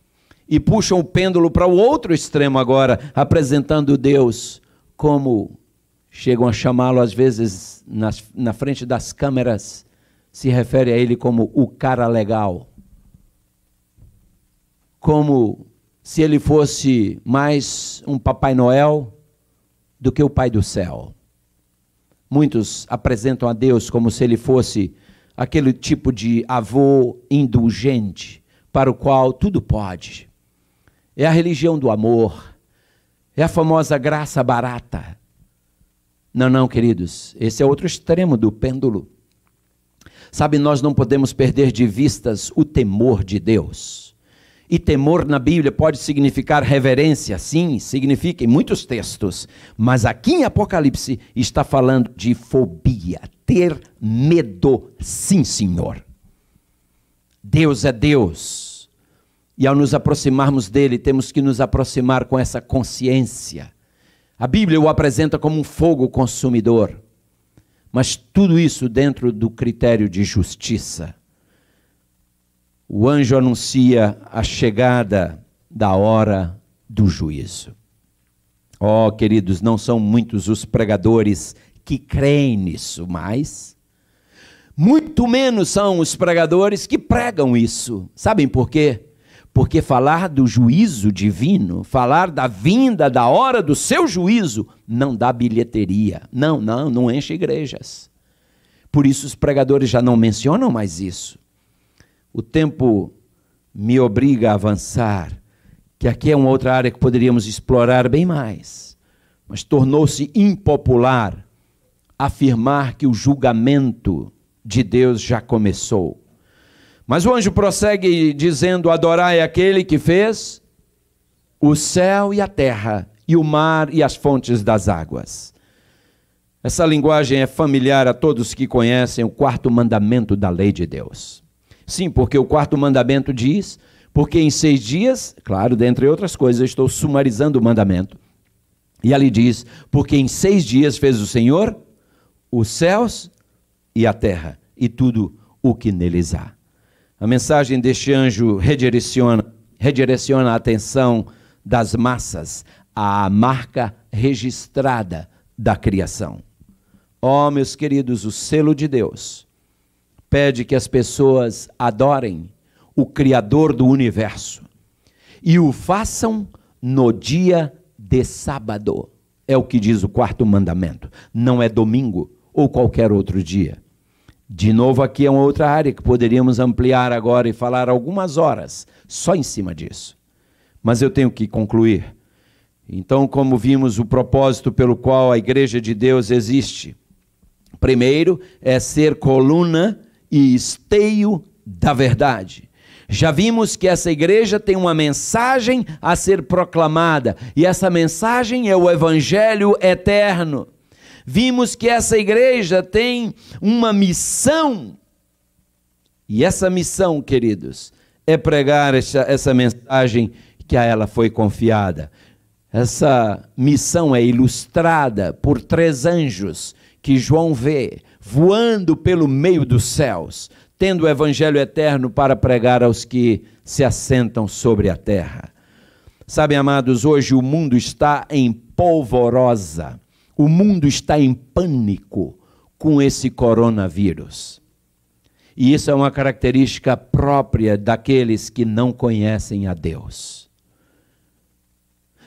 e puxam o pêndulo para o outro extremo agora, apresentando Deus como chegam a chamá-lo às vezes nas, na frente das câmeras, se refere a ele como o cara legal. Como se ele fosse mais um Papai Noel do que o Pai do Céu. Muitos apresentam a Deus como se ele fosse aquele tipo de avô indulgente, para o qual tudo pode. É a religião do amor, é a famosa graça barata. Não, não, queridos, esse é outro extremo do pêndulo. Sabe, nós não podemos perder de vistas o temor de Deus. E temor na Bíblia pode significar reverência, sim, significa em muitos textos. Mas aqui em Apocalipse está falando de fobia, ter medo, sim, Senhor. Deus é Deus. E ao nos aproximarmos dele, temos que nos aproximar com essa consciência. A Bíblia o apresenta como um fogo consumidor, mas tudo isso dentro do critério de justiça o anjo anuncia a chegada da hora do juízo. Oh, queridos, não são muitos os pregadores que creem nisso, mas muito menos são os pregadores que pregam isso. Sabem por quê? Porque falar do juízo divino, falar da vinda, da hora do seu juízo, não dá bilheteria. Não, não, não enche igrejas. Por isso os pregadores já não mencionam mais isso o tempo me obriga a avançar, que aqui é uma outra área que poderíamos explorar bem mais, mas tornou-se impopular afirmar que o julgamento de Deus já começou. Mas o anjo prossegue dizendo: Adorai aquele que fez o céu e a terra, e o mar e as fontes das águas. Essa linguagem é familiar a todos que conhecem o quarto mandamento da lei de Deus. Sim, porque o quarto mandamento diz, porque em seis dias, claro, dentre outras coisas, eu estou sumarizando o mandamento. E ali diz, porque em seis dias fez o Senhor os céus e a terra e tudo o que neles há. A mensagem deste anjo redireciona, redireciona a atenção das massas à marca registrada da criação. Ó, oh, meus queridos, o selo de Deus pede que as pessoas adorem o Criador do universo e o façam no dia de sábado. É o que diz o quarto mandamento. Não é domingo ou qualquer outro dia. De novo, aqui é uma outra área que poderíamos ampliar agora e falar algumas horas só em cima disso. Mas eu tenho que concluir. Então, como vimos, o propósito pelo qual a Igreja de Deus existe, primeiro, é ser coluna e esteio da verdade. Já vimos que essa igreja tem uma mensagem a ser proclamada, e essa mensagem é o Evangelho eterno. Vimos que essa igreja tem uma missão, e essa missão, queridos, é pregar essa, essa mensagem que a ela foi confiada. Essa missão é ilustrada por três anjos que João vê voando pelo meio dos céus, tendo o evangelho eterno para pregar aos que se assentam sobre a terra. Sabem, amados, hoje o mundo está em polvorosa, o mundo está em pânico com esse coronavírus. E isso é uma característica própria daqueles que não conhecem a Deus.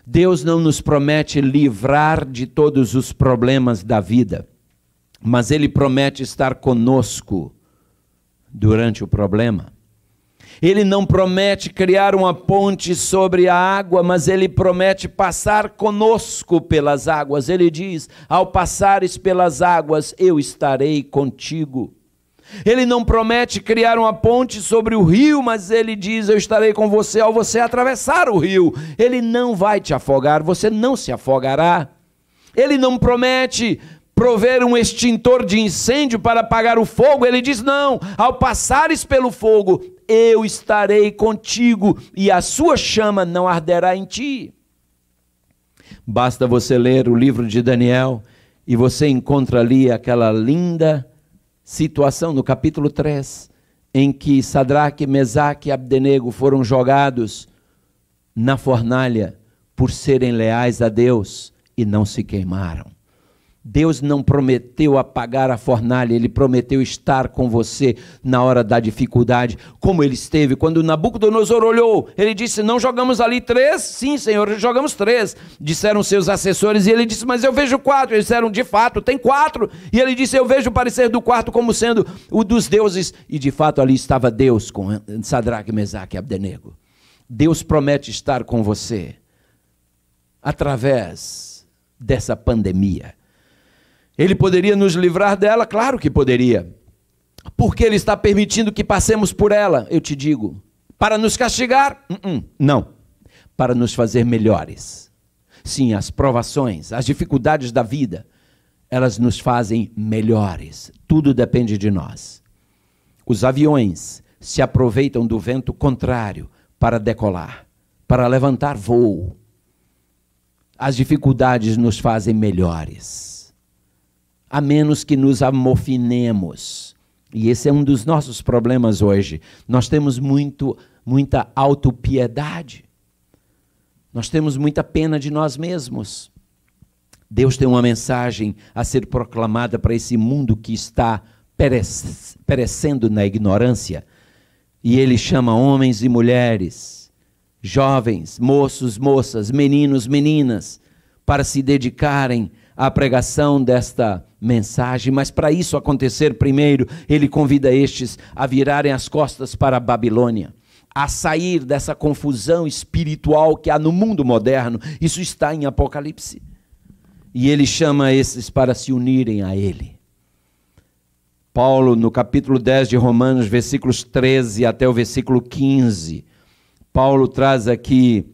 Deus não nos promete livrar de todos os problemas da vida mas Ele promete estar conosco durante o problema. Ele não promete criar uma ponte sobre a água, mas ele promete passar conosco pelas águas. Ele diz: Ao passares pelas águas, eu estarei contigo. Ele não promete criar uma ponte sobre o rio, mas ele diz: Eu estarei com você ao você atravessar o rio. Ele não vai te afogar, você não se afogará. Ele não promete prover um extintor de incêndio para apagar o fogo, ele diz: Não, ao passares pelo fogo, eu estarei contigo e a sua chama não arderá em ti. Basta você ler o livro de Daniel e você encontra ali aquela linda situação no capítulo 3, em que Sadraque, Mesaque e Abdenego foram jogados na fornalha por serem leais a Deus e não se queimaram. Deus não prometeu apagar a fornalha, ele prometeu estar com você na hora da dificuldade, como ele esteve quando Nabucodonosor olhou. Ele disse: Não jogamos ali três? Sim, senhor, jogamos três. Disseram seus assessores, e ele disse: Mas eu vejo quatro. Eles disseram: De fato, tem quatro. E ele disse: Eu vejo o parecer do quarto como sendo o dos deuses. E de fato ali estava Deus com Sadraque, Mesaque e Abdenego. Deus promete estar com você através dessa pandemia ele poderia nos livrar dela? Claro que poderia. Porque ele está permitindo que passemos por ela, eu te digo. Para nos castigar? Uh -uh. Não. Para nos fazer melhores. Sim, as provações, as dificuldades da vida, elas nos fazem melhores. Tudo depende de nós. Os aviões se aproveitam do vento contrário para decolar, para levantar voo. As dificuldades nos fazem melhores a menos que nos amofinemos. E esse é um dos nossos problemas hoje. Nós temos muito, muita autopiedade. Nós temos muita pena de nós mesmos. Deus tem uma mensagem a ser proclamada para esse mundo que está perecendo na ignorância. E ele chama homens e mulheres, jovens, moços, moças, meninos, meninas, para se dedicarem a pregação desta mensagem, mas para isso acontecer, primeiro, ele convida estes a virarem as costas para a Babilônia a sair dessa confusão espiritual que há no mundo moderno. Isso está em Apocalipse. E ele chama esses para se unirem a ele. Paulo, no capítulo 10 de Romanos, versículos 13 até o versículo 15, Paulo traz aqui,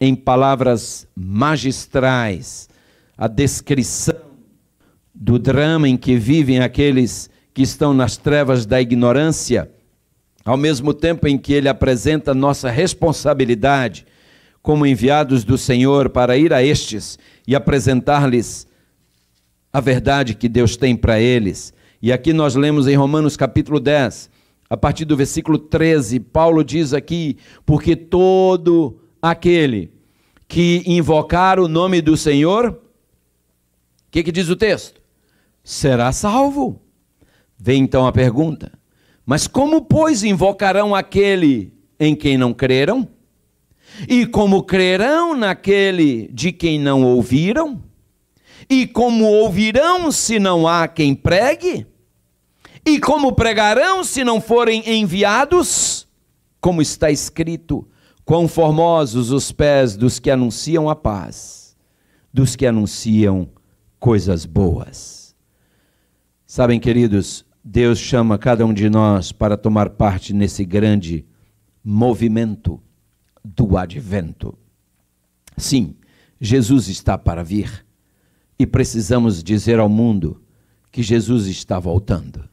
em palavras magistrais, a descrição do drama em que vivem aqueles que estão nas trevas da ignorância, ao mesmo tempo em que ele apresenta nossa responsabilidade como enviados do Senhor para ir a estes e apresentar-lhes a verdade que Deus tem para eles. E aqui nós lemos em Romanos capítulo 10, a partir do versículo 13, Paulo diz aqui: Porque todo aquele que invocar o nome do Senhor que, que diz o texto? Será salvo. Vem então a pergunta: Mas como, pois, invocarão aquele em quem não creram? E como crerão naquele de quem não ouviram? E como ouvirão se não há quem pregue? E como pregarão se não forem enviados? Como está escrito: Quão formosos os pés dos que anunciam a paz, dos que anunciam a coisas boas. Sabem, queridos, Deus chama cada um de nós para tomar parte nesse grande movimento do advento. Sim, Jesus está para vir e precisamos dizer ao mundo que Jesus está voltando.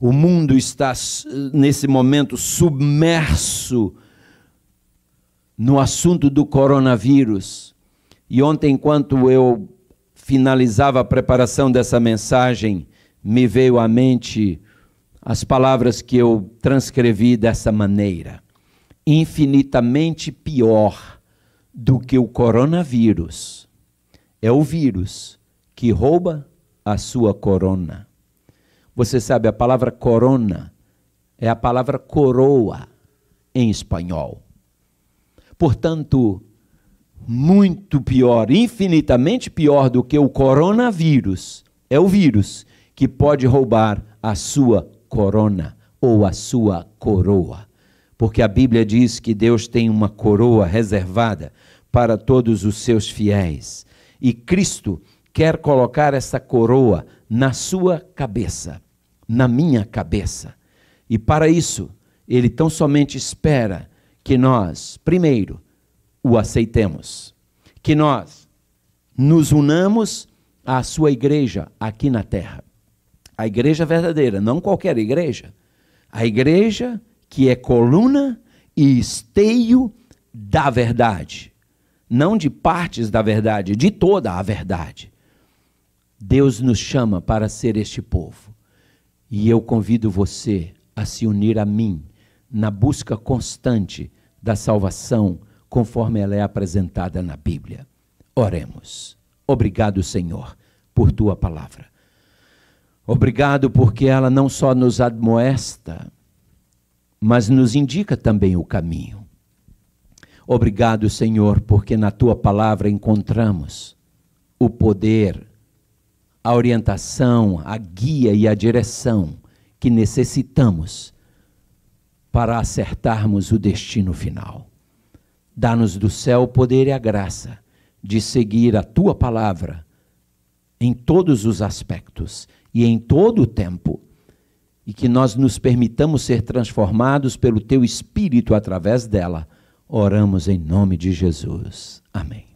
O mundo está, nesse momento, submerso no assunto do coronavírus. E ontem, enquanto eu finalizava a preparação dessa mensagem, me veio à mente as palavras que eu transcrevi dessa maneira. Infinitamente pior do que o coronavírus é o vírus que rouba a sua corona. Você sabe, a palavra corona é a palavra coroa em espanhol. Portanto, muito pior, infinitamente pior do que o coronavírus, é o vírus que pode roubar a sua corona ou a sua coroa. Porque a Bíblia diz que Deus tem uma coroa reservada para todos os seus fiéis. E Cristo quer colocar essa coroa na sua cabeça, na minha cabeça. E para isso, Ele tão somente espera que nós, primeiro, o aceitemos. Que nós nos unamos à sua igreja aqui na terra. A igreja verdadeira, não qualquer igreja. A igreja que é coluna e esteio da verdade. Não de partes da verdade, de toda a verdade. Deus nos chama para ser este povo. E eu convido você a se unir a mim na busca constante da salvação conforme ela é apresentada na Bíblia. Oremos. Obrigado, Senhor, por tua palavra. Obrigado porque ela não só nos admoesta, mas nos indica também o caminho. Obrigado, Senhor, porque na tua palavra encontramos o poder, a orientação, a guia e a direção que necessitamos para acertarmos o destino final. Dá-nos do céu o poder e a graça de seguir a tua palavra em todos os aspectos e em todo o tempo, e que nós nos permitamos ser transformados pelo teu espírito através dela. Oramos em nome de Jesus. Amém.